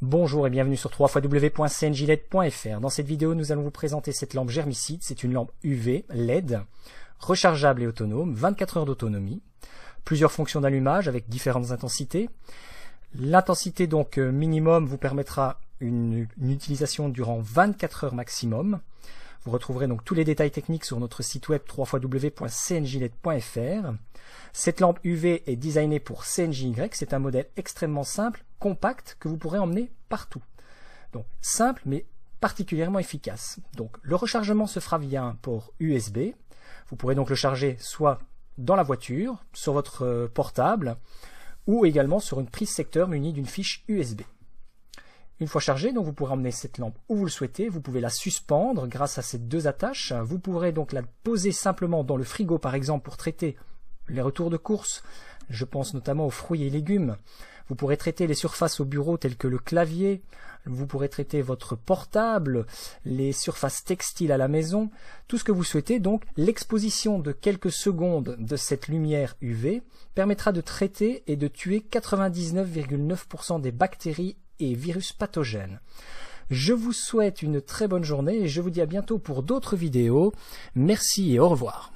Bonjour et bienvenue sur www.cngled.fr. Dans cette vidéo, nous allons vous présenter cette lampe germicide. C'est une lampe UV LED, rechargeable et autonome, 24 heures d'autonomie, plusieurs fonctions d'allumage avec différentes intensités. L'intensité donc euh, minimum vous permettra une, une utilisation durant 24 heures maximum. Vous retrouverez donc tous les détails techniques sur notre site web www.cnjled.fr. Cette lampe UV est designée pour CNJY. C'est un modèle extrêmement simple, compact, que vous pourrez emmener partout. Donc simple mais particulièrement efficace. Donc le rechargement se fera via un port USB. Vous pourrez donc le charger soit dans la voiture, sur votre euh, portable, ou également sur une prise secteur munie d'une fiche USB. Une fois chargée, donc vous pourrez emmener cette lampe où vous le souhaitez, vous pouvez la suspendre grâce à ces deux attaches, vous pourrez donc la poser simplement dans le frigo par exemple pour traiter les retours de course, je pense notamment aux fruits et légumes. Vous pourrez traiter les surfaces au bureau telles que le clavier, vous pourrez traiter votre portable, les surfaces textiles à la maison, tout ce que vous souhaitez. Donc l'exposition de quelques secondes de cette lumière UV permettra de traiter et de tuer 99,9% des bactéries et virus pathogènes. Je vous souhaite une très bonne journée et je vous dis à bientôt pour d'autres vidéos. Merci et au revoir.